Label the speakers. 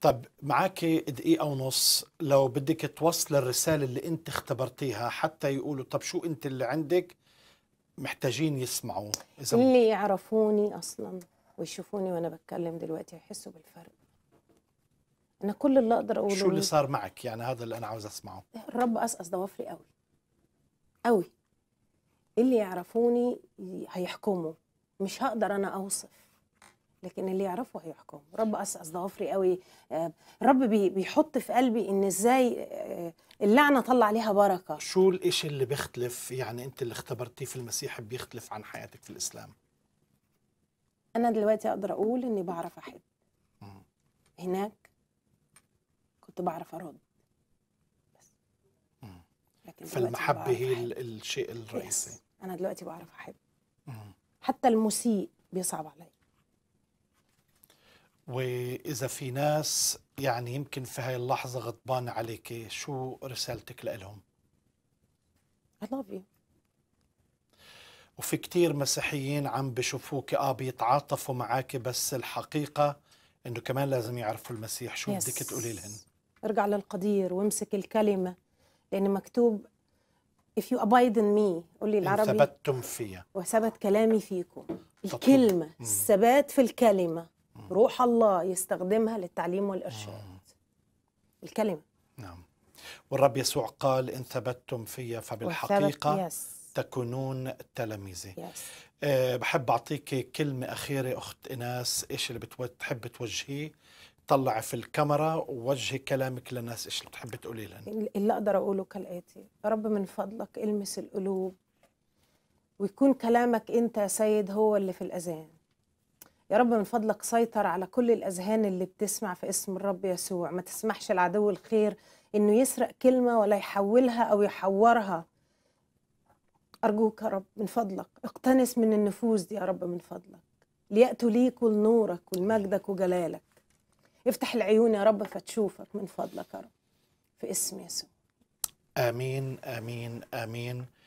Speaker 1: طب معك دقيقة ونص لو بدك توصل الرسالة اللي أنت اختبرتيها حتى يقولوا طب شو أنت اللي عندك محتاجين يسمعوا إذا اللي
Speaker 2: يعرفوني أصلا ويشوفوني وأنا بتكلم دلوقتي يحسوا بالفرق أنا كل اللي أقدر أقوله شو اللي
Speaker 1: صار معك يعني هذا اللي أنا عاوز أسمعه
Speaker 2: الرب قصقص ضوافري قوي قوي اللي يعرفوني هيحكموا مش هقدر أنا أوصف لكن اللي يعرفه هيحكم رب أسعد غفري قوي آه، رب بيحط في قلبي ان ازاي آه، اللعنه طلع ليها بركه
Speaker 1: شو الإشي اللي بيختلف يعني انت اللي اختبرتيه في المسيح بيختلف عن حياتك في الاسلام
Speaker 2: انا دلوقتي اقدر اقول اني بعرف احب هناك كنت بعرف ارد لكن فالمحبه
Speaker 1: هي الشيء الرئيسي
Speaker 2: انا دلوقتي بعرف احب حتى المسيء بيصعب علي
Speaker 1: واذا في ناس يعني يمكن في هاي اللحظه غضبان عليك شو رسالتك لهم I love you وفي كتير مسيحيين عم بشوفوك اه بيتعاطفوا معك بس الحقيقه انه كمان لازم يعرفوا المسيح شو بدك تقولي لهم؟
Speaker 2: ارجع للقدير وامسك الكلمه لان مكتوب if you abide in me قولي العربي
Speaker 1: ثبتتم فيا
Speaker 2: وثبت كلامي فيكم الكلمه الثبات في الكلمه روح الله يستخدمها للتعليم والإرشاد آه.
Speaker 1: الكلمة نعم والرب يسوع قال إن ثبتتم في فبالحقيقة تكونون تلاميذي أه بحب أعطيك كلمة أخيرة أخت إناس إيش اللي بتحب توجهيه طلع في الكاميرا ووجهي كلامك للناس ايش اللي بتحبي تقولي
Speaker 2: لهم اللي اقدر اقوله كالاتي يا رب من فضلك المس القلوب ويكون كلامك انت يا سيد هو اللي في الاذان يا رب من فضلك سيطر على كل الأذهان اللي بتسمع في اسم الرب يسوع ما تسمحش العدو الخير إنه يسرق كلمة ولا يحولها أو يحورها أرجوك يا رب من فضلك اقتنس من النفوس دي يا رب من فضلك ليأتوا ليك ولنورك ولمجدك وجلالك افتح العيون يا رب فتشوفك من فضلك يا رب في اسم يسوع
Speaker 1: آمين آمين آمين